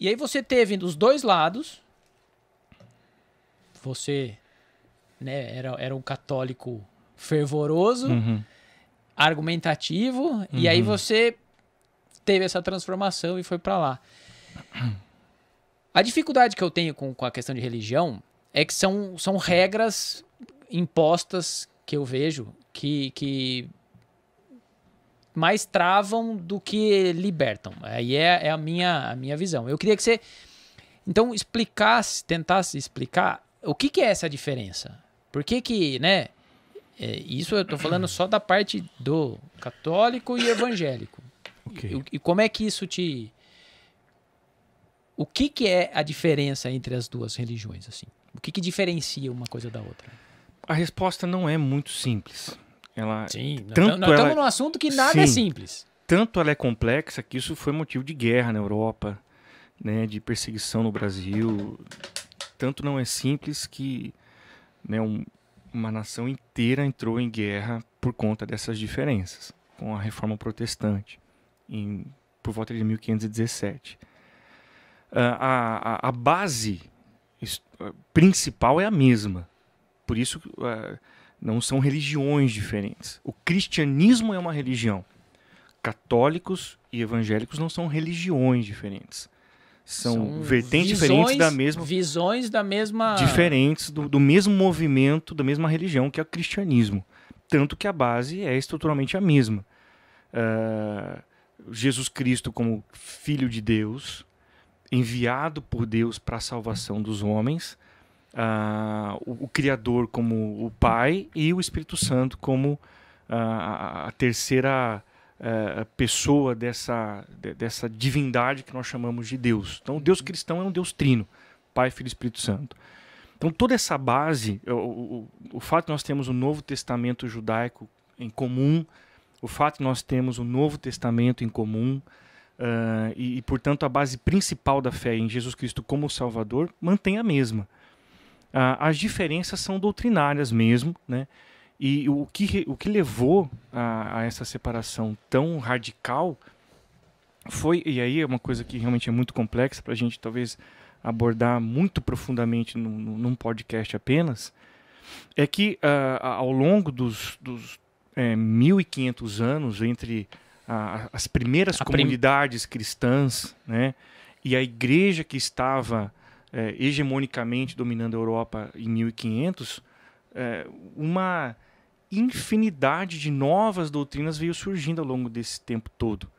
E aí você teve dos dois lados, você né, era, era um católico fervoroso, uhum. argumentativo, uhum. e aí uhum. você teve essa transformação e foi para lá. A dificuldade que eu tenho com, com a questão de religião é que são, são regras impostas que eu vejo que, que mais travam do que libertam. Aí é, é a, minha, a minha visão. Eu queria que você, então, explicasse, tentasse explicar o que, que é essa diferença. Por que que, né? É, isso eu estou falando só da parte do católico e evangélico. Okay. E, e, como é que isso te... O que que é a diferença entre as duas religiões, assim? O que que diferencia uma coisa da outra? A resposta não é muito simples. Ela, Sim, tanto nós, nós ela, estamos num assunto que nada é sim, é simples. Tanto ela é complexa que isso foi motivo de guerra na Europa, né, de perseguição no Brasil. Tanto não é simples que né, um, uma nação inteira entrou em guerra por conta dessas diferenças, com a reforma protestante, em, por volta de 1517. Ah, a, a, a base ah, principal é a mesma. Por isso, uh, não são religiões diferentes. O cristianismo é uma religião. Católicos e evangélicos não são religiões diferentes. São, são vertentes visões, diferentes da mesma. Visões da mesma. Diferentes do, do mesmo movimento, da mesma religião que é o cristianismo. Tanto que a base é estruturalmente a mesma. Uh, Jesus Cristo como Filho de Deus, enviado por Deus para a salvação dos homens, uh, o, o, Criador como o Pai e o Espírito Santo como uh, a, terceira uh, pessoa dessa, de, dessa divindade que nós chamamos de Deus. Então, o Deus cristão é um Deus trino, Pai, Filho e Espírito Santo. Então, toda essa base, o, o, o fato de nós temos o Novo Testamento judaico em comum, o fato de nós temos o Novo Testamento em comum, uh, e, e, portanto, a base principal da fé em Jesus Cristo como Salvador mantém a mesma. Ah, as diferenças são doutrinárias mesmo, né? E o que, o que levou a, a, essa separação tão radical foi, e aí é uma coisa que realmente é muito complexa para a gente talvez abordar muito profundamente num, num podcast apenas, é que uh, ao longo dos, dos é, 1.500 anos entre uh, as primeiras a comunidades prim... cristãs né, e a igreja que estava é, hegemonicamente dominando a Europa em 1500, é, uma infinidade de novas doutrinas veio surgindo ao longo desse tempo todo.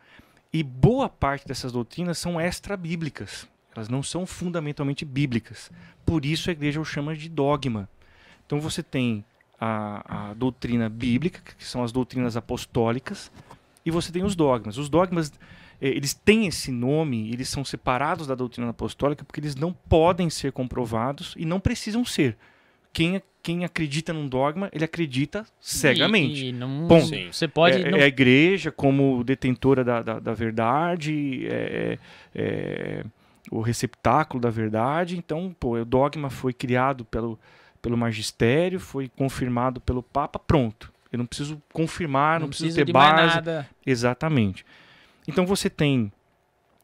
E boa parte dessas doutrinas são extra-bíblicas, elas não são fundamentalmente bíblicas. Por isso a igreja o chama de dogma. Então você tem a, a doutrina bíblica, que são as doutrinas apostólicas, e você tem os dogmas. Os dogmas é, eles têm esse nome, eles são separados da doutrina apostólica porque eles não podem ser comprovados e não precisam ser. Quem, quem acredita num dogma, ele acredita cegamente. E, e não, Bom, sim. Você pode, é, é não... é, a igreja como detentora da, da, da verdade, é, é, é, o receptáculo da verdade. Então, pô, o dogma foi criado pelo, pelo magistério, foi confirmado pelo Papa, pronto. Eu não preciso confirmar, não, não preciso ter base. Exatamente. Então você tem,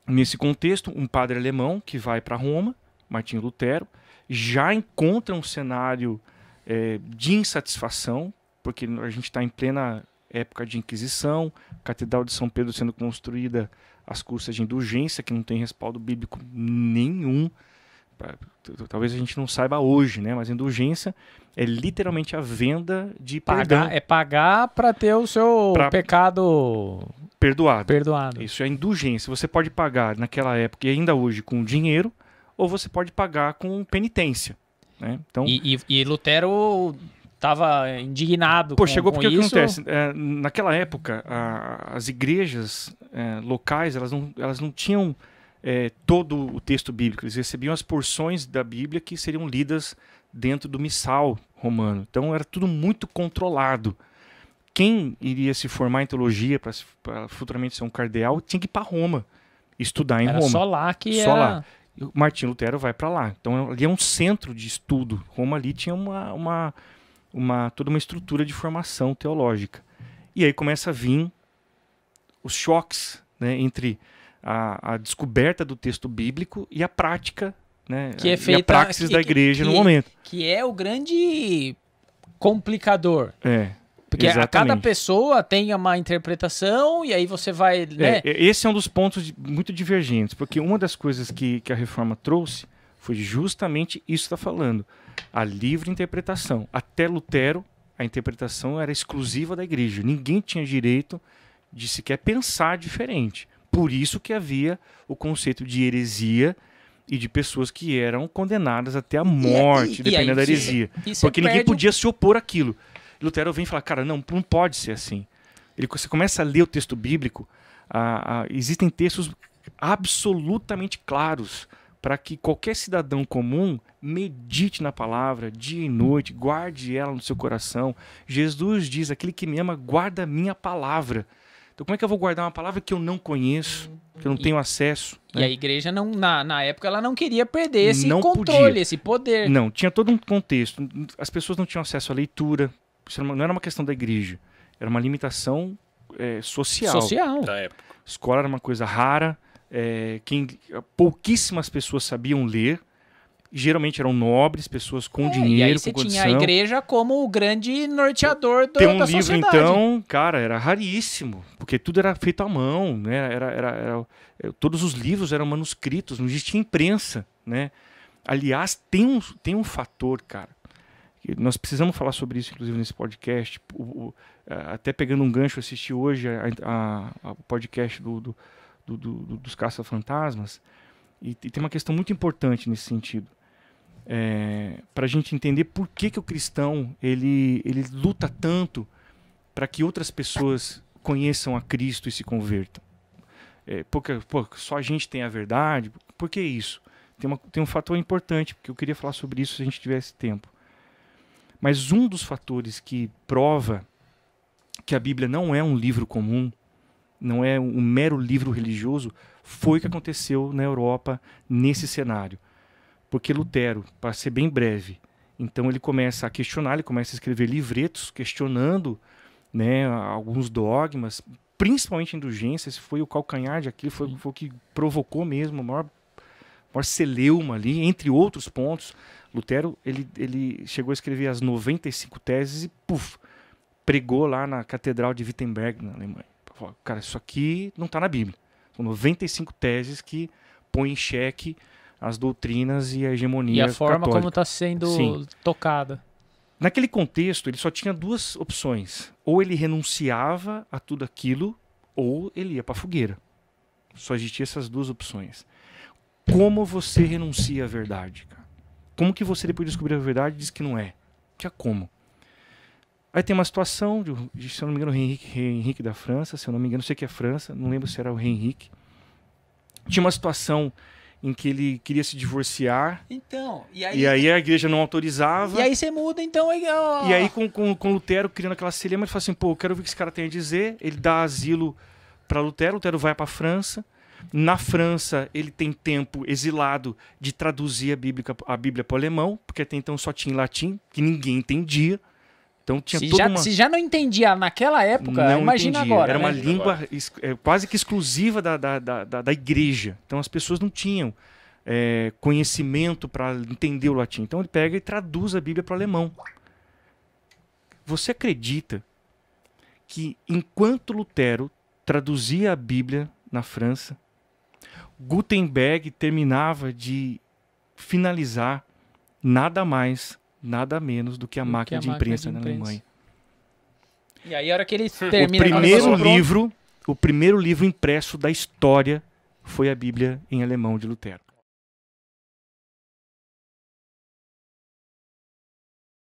nesse contexto, um padre alemão que vai para Roma, Martinho Lutero, já encontra um cenário é, de insatisfação, porque a gente está em plena época de Inquisição, Catedral de São Pedro sendo construída às custas de indulgência, que não tem respaldo bíblico nenhum. Talvez a gente não saiba hoje, né? Mas indulgência é literalmente a venda de pagar, perdão. É pagar para ter o seu pra, pecado Perdoado. Perdoado. Isso é indulgência. Você pode pagar naquela época e ainda hoje com dinheiro, ou você pode pagar com penitência. Né? Então, e, e, e Lutero estava indignado. Pô, com, chegou porque com isso. acontece. É, naquela época, a, as igrejas é, locais elas não, elas não tinham é, todo o texto bíblico. Eles recebiam as porções da Bíblia que seriam lidas dentro do missal romano. Então era tudo muito controlado quem iria se formar em teologia para futuramente ser um cardeal tinha que ir para Roma, estudar em era Roma. Só lá que só era... lá. Martin Lutero vai para lá. Então ali é um centro de estudo. Roma ali tinha uma, uma, uma toda uma estrutura de formação teológica. E aí começa a vir os choques né, entre a, a, descoberta do texto bíblico e a prática, né, que é feita, e a praxis que, da igreja que, no momento. Que é o grande complicador. É. Porque Exatamente. a cada pessoa tem uma interpretação e aí você vai. É, né? É, esse é um dos pontos muito divergentes, porque uma das coisas que, que a reforma trouxe foi justamente isso que está falando: a livre interpretação. Até Lutero, a interpretação era exclusiva da igreja. Ninguém tinha direito de sequer pensar diferente. Por isso que havia o conceito de heresia e de pessoas que eram condenadas até a é, morte, e, e, dependendo e aí, da heresia. Porque ninguém podia se opor àquilo. Lutero vem e fala, cara, não, não pode ser assim. Ele, você começa a ler o texto bíblico, a, a, existem textos absolutamente claros para que qualquer cidadão comum medite na palavra dia e noite, guarde ela no seu coração. Jesus diz: aquele que me ama, guarda a minha palavra. Então, como é que eu vou guardar uma palavra que eu não conheço, que eu não e, tenho acesso? Né? E a igreja, não, na, na época, ela não queria perder esse não controle, podia. esse poder. Não, tinha todo um contexto. As pessoas não tinham acesso à leitura, não era uma questão da igreja, era uma limitação é, social. Social. Da época. Escola era uma coisa rara, é, quem, pouquíssimas pessoas sabiam ler, geralmente eram nobres, pessoas com é, dinheiro, e aí você tinha a igreja como o grande norteador do, Tem um da livro, sociedade. então, cara, era raríssimo, porque tudo era feito à mão, né? Era, era, era, é, todos os livros eram manuscritos, não existia imprensa, né? Aliás, tem um, tem um fator, cara, nós precisamos falar sobre isso, inclusive, nesse podcast. O, o, é, até pegando um gancho, assisti hoje o podcast do, do, do, do dos caça-fantasmas. E, e, tem uma questão muito importante nesse sentido. É, para a gente entender por que, que o cristão ele, ele luta tanto para que outras pessoas conheçam a Cristo e se convertam. É, porque, porque só a gente tem a verdade. Por que isso? Tem, uma, tem um fator importante, porque eu queria falar sobre isso se a gente tivesse tempo. Mas um dos fatores que prova que a Bíblia não é um livro comum, não é um mero livro religioso, foi o que aconteceu na Europa nesse cenário. Porque Lutero, para ser bem breve, então ele começa a questionar, ele começa a escrever livretos questionando né, alguns dogmas, principalmente indulgências, foi o calcanhar de aquilo, foi, foi o que provocou mesmo a maior Marceleuma ali, entre outros pontos. Lutero, ele, ele chegou a escrever as 95 teses e, puf, pregou lá na Catedral de Wittenberg, na Alemanha. cara, isso aqui não está na Bíblia. São 95 teses que põem em xeque as doutrinas e a hegemonia católica. E a forma católica. como está sendo Sim. tocada. Naquele contexto, ele só tinha duas opções. Ou ele renunciava a tudo aquilo, ou ele ia para a fogueira. Só existiam essas duas opções. Como você renuncia à verdade, cara? Como que você, depois de descobrir a verdade, diz que não é? Que é como? Aí tem uma situação, de, se eu não me engano, o Henrique, Henrique da França, se eu não me engano, sei que é França, não lembro se era o Henrique. Tinha uma situação em que ele queria se divorciar. Então, e aí, e aí a igreja não autorizava. E aí você muda, então. Aí, ó. E aí com, com, com Lutero criando aquela celema, ele fala assim: pô, eu quero ver o que esse cara tem a dizer. Ele dá asilo para Lutero, Lutero vai para França. Na França, ele tem tempo exilado de traduzir a Bíblia, a Bíblia para o alemão, porque até então só tinha em latim, que ninguém entendia. Então tinha se, já, uma... se já não entendia naquela época, não imagina entendia. agora. Era né? uma língua é, quase que exclusiva da, da, da, da, igreja. Então as pessoas não tinham é, conhecimento para entender o latim. Então ele pega e traduz a Bíblia para o alemão. Você acredita que enquanto Lutero traduzia a Bíblia na França, Gutenberg terminava de finalizar nada mais, nada menos do que a, do máquina, que a de máquina, de imprensa na Alemanha. E aí, a hora que ele termina... O primeiro livro, o primeiro livro impresso da história foi a Bíblia em alemão de Lutero.